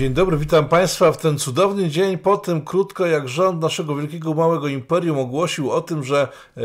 Dzień dobry, witam Państwa w ten cudowny dzień po tym krótko jak rząd naszego wielkiego małego imperium ogłosił o tym, że yy,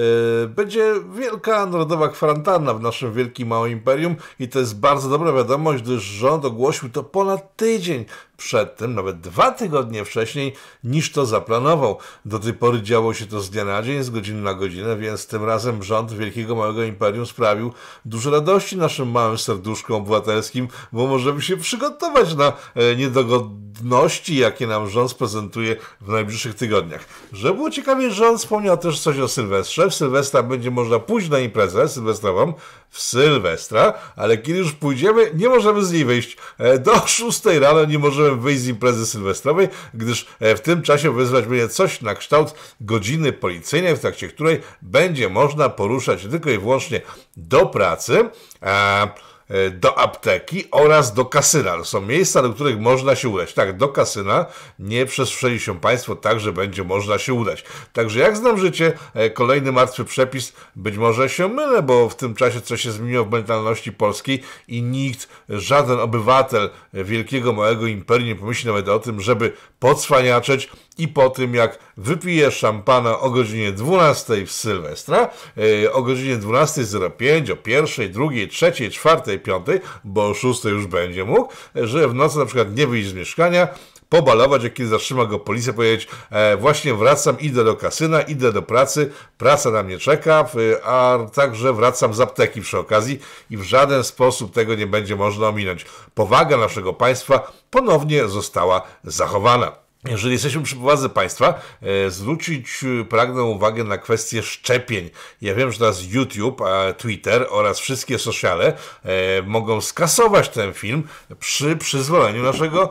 będzie wielka narodowa kwarantanna w naszym wielkim małym imperium i to jest bardzo dobra wiadomość, gdyż rząd ogłosił to ponad tydzień przed tym, nawet dwa tygodnie wcześniej, niż to zaplanował. Do tej pory działo się to z dnia na dzień, z godziny na godzinę, więc tym razem rząd Wielkiego Małego Imperium sprawił dużo radości naszym małym serduszkom obywatelskim, bo możemy się przygotować na e, godności, jakie nam rząd prezentuje w najbliższych tygodniach. Że było ciekawie, rząd wspomniał też coś o Sylwestrze. W Sylwestra będzie można pójść na imprezę sylwestrową w Sylwestra, ale kiedy już pójdziemy, nie możemy z niej wyjść. E, do 6 rano nie możemy wyjść z imprezy sylwestrowej, gdyż e, w tym czasie wezwać będzie coś na kształt godziny policyjnej, w trakcie której będzie można poruszać tylko i wyłącznie do pracy. Eee, E, do apteki oraz do kasyna. To są miejsca, do których można się udać. Tak, do kasyna nie przestrzeli się Państwo, także będzie można się udać. Także jak znam życie, e, kolejny martwy przepis, być może się mylę, bo w tym czasie coś się zmieniło w mentalności polskiej i nikt, żaden obywatel wielkiego, małego imperium nie pomyśli nawet o tym, żeby podswaniaczeć, i po tym jak wypijesz szampana o godzinie 12 w Sylwestra, yy, o godzinie 12.05, o pierwszej, drugiej, trzeciej, czwartej, piątej, bo o 6 już będzie mógł, że w nocy na przykład nie wyjść z mieszkania, pobalować, jak kiedy zatrzyma go policja, powiedzieć e, właśnie wracam, idę do kasyna, idę do pracy, praca na mnie czeka, a także wracam z apteki przy okazji i w żaden sposób tego nie będzie można ominąć. Powaga naszego państwa ponownie została zachowana. Jeżeli jesteśmy przy władzy państwa, e, zwrócić e, pragnę uwagę na kwestię szczepień. Ja wiem, że teraz YouTube, Twitter oraz wszystkie sociale e, mogą skasować ten film przy przyzwoleniu naszego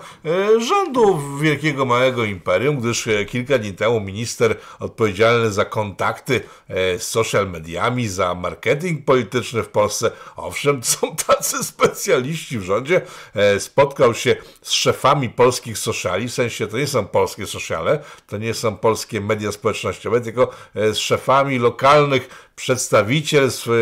rządu wielkiego, małego imperium, gdyż kilka dni temu minister odpowiedzialny za kontakty z social mediami, za marketing polityczny w Polsce, owszem, są tacy specjaliści w rządzie, spotkał się z szefami polskich sociali, w sensie to nie są polskie sociale, to nie są polskie media społecznościowe, tylko e, z szefami lokalnych przedstawicielstw e,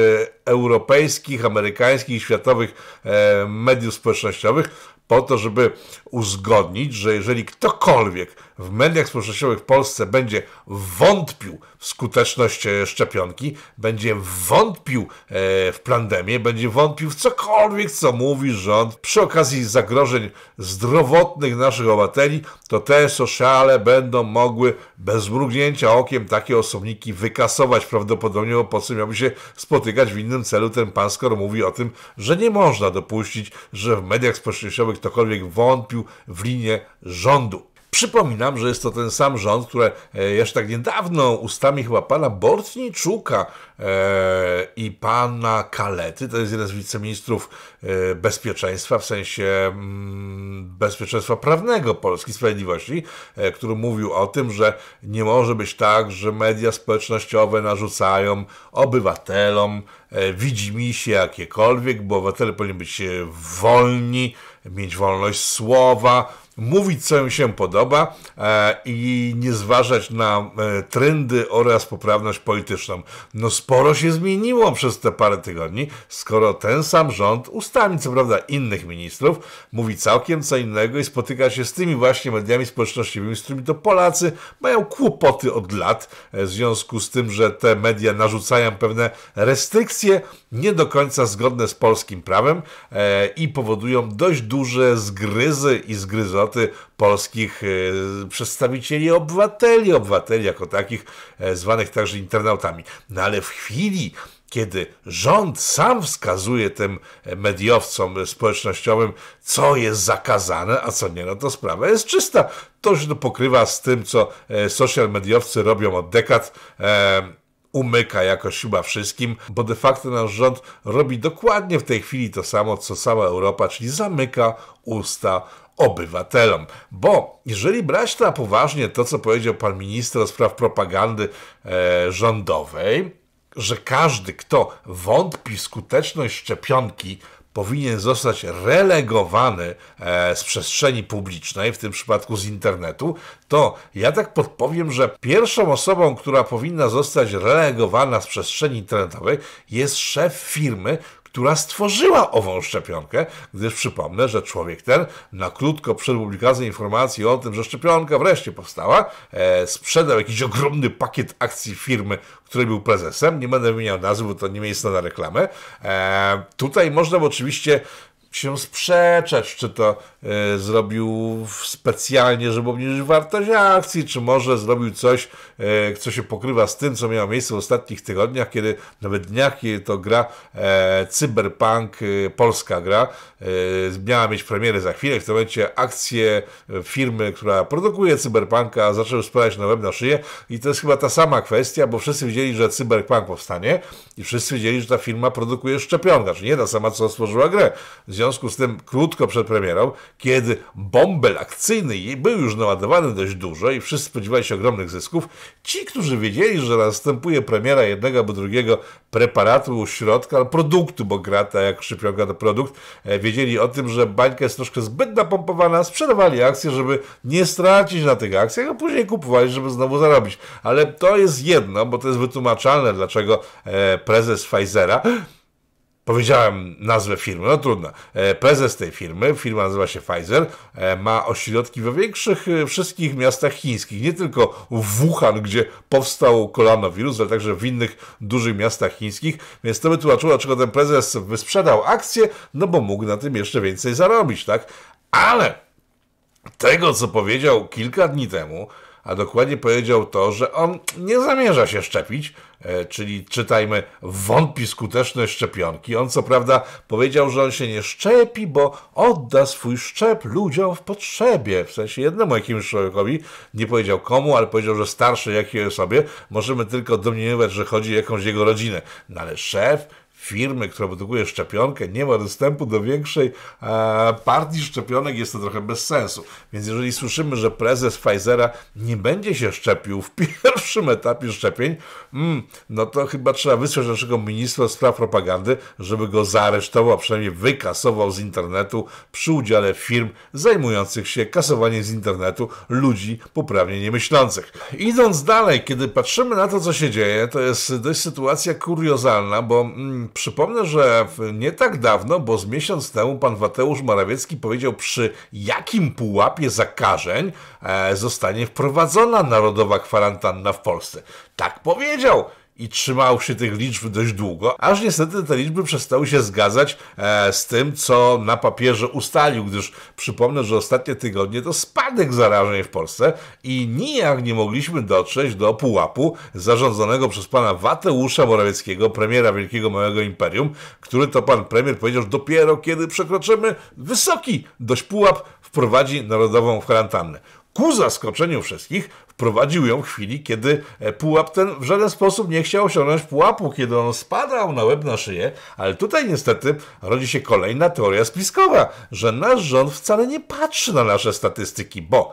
europejskich, amerykańskich światowych e, mediów społecznościowych po to, żeby uzgodnić, że jeżeli ktokolwiek w mediach społecznościowych w Polsce będzie wątpił w skuteczność e, szczepionki, będzie wątpił e, w pandemię, będzie wątpił w cokolwiek, co mówi rząd przy okazji zagrożeń zdrowotnych naszych obywateli, to te sociale będą mogły bez mrugnięcia okiem takie osobniki wykasować prawdopodobnie, bo po co miałby się spotykać w innym celu ten pan, skoro mówi o tym, że nie można dopuścić, że w mediach społecznościowych ktokolwiek wątpił w linię rządu. Przypominam, że jest to ten sam rząd, który e, jeszcze tak niedawno ustami chyba pana Bortniczuka e, i pana Kalety, to jest jeden z wiceministrów e, bezpieczeństwa, w sensie mm, bezpieczeństwa prawnego Polski Sprawiedliwości, który mówił o tym, że nie może być tak, że media społecznościowe narzucają obywatelom widzimisię jakiekolwiek, bo obywatele powinni być wolni, mieć wolność słowa, mówić co im się podoba e, i nie zważać na e, trendy oraz poprawność polityczną. No sporo się zmieniło przez te parę tygodni, skoro ten sam rząd ustami, co prawda innych ministrów, mówi całkiem co innego i spotyka się z tymi właśnie mediami społecznościowymi, z którymi to Polacy mają kłopoty od lat e, w związku z tym, że te media narzucają pewne restrykcje, nie do końca zgodne z polskim prawem e, i powodują dość duże zgryzy i zgryzoty polskich e, przedstawicieli obywateli, obywateli jako takich, e, zwanych także internautami. No ale w chwili, kiedy rząd sam wskazuje tym mediowcom społecznościowym, co jest zakazane, a co nie, no to sprawa jest czysta. To się pokrywa z tym, co social mediowcy robią od dekad umyka jakoś chyba wszystkim, bo de facto nasz rząd robi dokładnie w tej chwili to samo, co cała Europa, czyli zamyka usta obywatelom. Bo jeżeli brać na poważnie to, co powiedział pan minister o spraw propagandy e, rządowej, że każdy, kto wątpi w skuteczność szczepionki, powinien zostać relegowany e, z przestrzeni publicznej, w tym przypadku z internetu, to ja tak podpowiem, że pierwszą osobą, która powinna zostać relegowana z przestrzeni internetowej jest szef firmy, która stworzyła ową szczepionkę, gdyż przypomnę, że człowiek ten na krótko przed publikacją informacji o tym, że szczepionka wreszcie powstała, e, sprzedał jakiś ogromny pakiet akcji firmy, której był prezesem. Nie będę wymieniał nazwy, bo to nie miejsce na reklamę. E, tutaj można by oczywiście się sprzeczać, czy to e, zrobił specjalnie, żeby obniżyć wartość akcji, czy może zrobił coś, e, co się pokrywa z tym, co miało miejsce w ostatnich tygodniach, kiedy nawet dniach, kiedy to gra e, Cyberpunk, e, polska gra, miała mieć premierę za chwilę. W tym momencie akcje firmy, która produkuje Cyberpunka, zaczęły spadać na web na szyję i to jest chyba ta sama kwestia, bo wszyscy wiedzieli, że Cyberpunk powstanie i wszyscy wiedzieli, że ta firma produkuje szczepionka, czyli nie ta sama, co stworzyła grę związku z tym krótko przed premierą, kiedy bombel akcyjny był już naładowany dość dużo i wszyscy spodziewali się ogromnych zysków, ci, którzy wiedzieli, że następuje premiera jednego albo drugiego preparatu, środka, produktu, bo grata jak szczypionka to produkt, e, wiedzieli o tym, że bańka jest troszkę zbyt napompowana, sprzedawali akcje, żeby nie stracić na tych akcjach, a później kupowali, żeby znowu zarobić. Ale to jest jedno, bo to jest wytłumaczalne, dlaczego e, prezes Pfizera Powiedziałem nazwę firmy, no trudno. E, prezes tej firmy, firma nazywa się Pfizer, e, ma ośrodki we większych e, wszystkich miastach chińskich. Nie tylko w Wuhan, gdzie powstał kolanowirus, ale także w innych dużych miastach chińskich. Więc to by tłumaczyło, dlaczego ten prezes wysprzedał akcję, no bo mógł na tym jeszcze więcej zarobić, tak? Ale tego, co powiedział kilka dni temu, a dokładnie powiedział to, że on nie zamierza się szczepić, e, czyli czytajmy, wątpi skuteczność szczepionki. On co prawda powiedział, że on się nie szczepi, bo odda swój szczep ludziom w potrzebie. W sensie jednemu jakiemuś człowiekowi, nie powiedział komu, ale powiedział, że starszej jakiej osobie, możemy tylko domniemywać, że chodzi o jakąś jego rodzinę. No ale szef firmy, która produkuje szczepionkę, nie ma dostępu do większej e, partii szczepionek, jest to trochę bez sensu. Więc jeżeli słyszymy, że prezes Pfizera nie będzie się szczepił w pierwszym etapie szczepień, mm, no to chyba trzeba wysłać naszego ministra spraw propagandy, żeby go zaaresztował, a przynajmniej wykasował z internetu przy udziale firm zajmujących się kasowaniem z internetu ludzi poprawnie niemyślących. Idąc dalej, kiedy patrzymy na to, co się dzieje, to jest dość sytuacja kuriozalna, bo mm, Przypomnę, że nie tak dawno, bo z miesiąc temu pan Wateusz Morawiecki powiedział, przy jakim pułapie zakażeń e, zostanie wprowadzona narodowa kwarantanna w Polsce. Tak powiedział i trzymał się tych liczb dość długo, aż niestety te liczby przestały się zgadzać e, z tym, co na papierze ustalił, gdyż przypomnę, że ostatnie tygodnie to spadek zarażeń w Polsce i nijak nie mogliśmy dotrzeć do pułapu zarządzonego przez pana Wateusza Morawieckiego, premiera Wielkiego Małego Imperium, który to pan premier powiedział, że dopiero kiedy przekroczymy wysoki dość pułap, wprowadzi narodową w kwarantannę ku zaskoczeniu wszystkich, wprowadził ją w chwili, kiedy e, pułap ten w żaden sposób nie chciał osiągnąć pułapu, kiedy on spadał na łeb na szyję, ale tutaj niestety rodzi się kolejna teoria spiskowa, że nasz rząd wcale nie patrzy na nasze statystyki, bo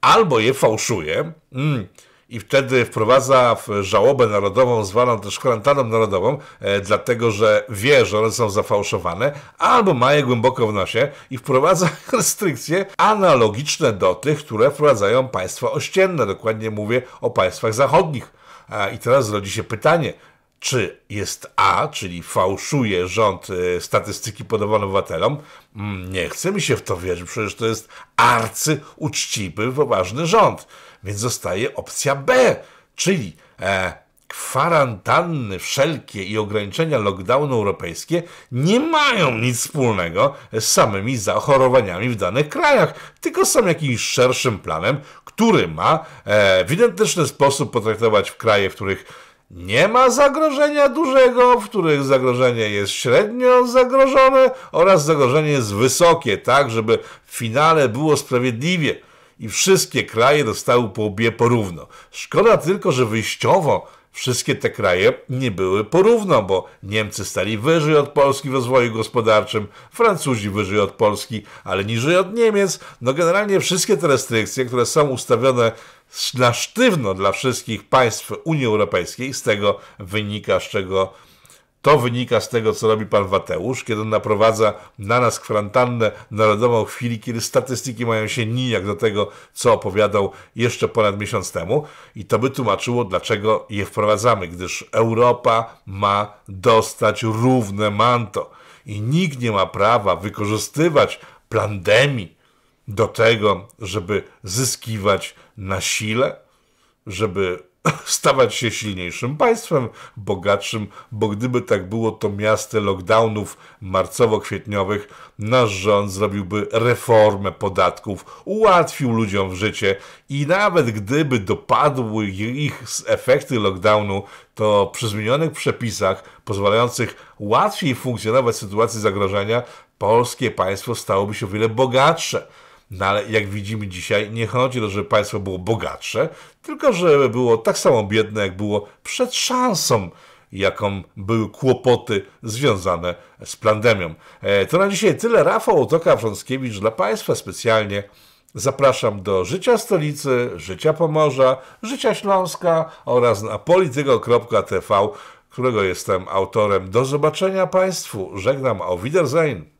albo je fałszuje, mm, i wtedy wprowadza w żałobę narodową, zwaną też kwarantanną narodową, e, dlatego że wie, że one są zafałszowane, albo ma je głęboko w nosie i wprowadza restrykcje analogiczne do tych, które wprowadzają państwa ościenne. Dokładnie mówię o państwach zachodnich. E, I teraz rodzi się pytanie, czy jest A, czyli fałszuje rząd y, statystyki podawane obywatelom. Mm, nie chce mi się w to wierzyć, przecież to jest arcy uczciwy, poważny rząd więc zostaje opcja B, czyli e, kwarantanny wszelkie i ograniczenia lockdownu europejskie nie mają nic wspólnego z samymi zachorowaniami w danych krajach, tylko są jakimś szerszym planem, który ma e, w identyczny sposób potraktować w kraje, w których nie ma zagrożenia dużego, w których zagrożenie jest średnio zagrożone oraz zagrożenie jest wysokie, tak żeby w finale było sprawiedliwie i wszystkie kraje dostały po obie porówno. Szkoda tylko, że wyjściowo wszystkie te kraje nie były porówno, bo Niemcy stali wyżej od Polski w rozwoju gospodarczym, Francuzi wyżej od Polski, ale niżej od Niemiec. No generalnie wszystkie te restrykcje, które są ustawione na sztywno dla wszystkich państw Unii Europejskiej, z tego wynika, z czego to wynika z tego, co robi pan Wateusz, kiedy on naprowadza na nas kwarantannę narodową w chwili, kiedy statystyki mają się nijak do tego, co opowiadał jeszcze ponad miesiąc temu. I to by tłumaczyło, dlaczego je wprowadzamy, gdyż Europa ma dostać równe manto. I nikt nie ma prawa wykorzystywać pandemii do tego, żeby zyskiwać na sile, żeby stawać się silniejszym państwem, bogatszym, bo gdyby tak było, to miasto lockdownów marcowo-kwietniowych nasz rząd zrobiłby reformę podatków, ułatwił ludziom życie i nawet gdyby dopadły ich efekty lockdownu, to przy zmienionych przepisach pozwalających łatwiej funkcjonować w sytuacji zagrożenia, polskie państwo stałoby się o wiele bogatsze. No ale jak widzimy dzisiaj, nie chodzi o to, żeby państwo było bogatsze, tylko żeby było tak samo biedne, jak było przed szansą, jaką były kłopoty związane z pandemią. E, to na dzisiaj tyle. Rafał Otoka-Frąckiewicz dla Państwa specjalnie. Zapraszam do życia stolicy, życia Pomorza, życia Śląska oraz na politygo.tv, którego jestem autorem. Do zobaczenia Państwu. Żegnam. Auf Wiedersehen.